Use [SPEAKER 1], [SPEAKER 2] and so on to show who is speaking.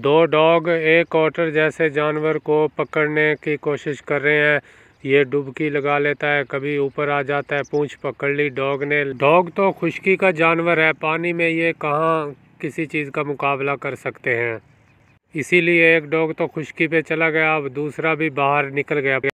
[SPEAKER 1] दो डॉग एक ऑटर जैसे जानवर को पकड़ने की कोशिश कर रहे हैं ये डुबकी लगा लेता है कभी ऊपर आ जाता है पूंछ पकड़ ली डॉग ने डॉग तो खुशकी का जानवर है पानी में ये कहाँ किसी चीज़ का मुकाबला कर सकते हैं इसीलिए एक डॉग तो खुशकी पे चला गया अब दूसरा भी बाहर निकल गया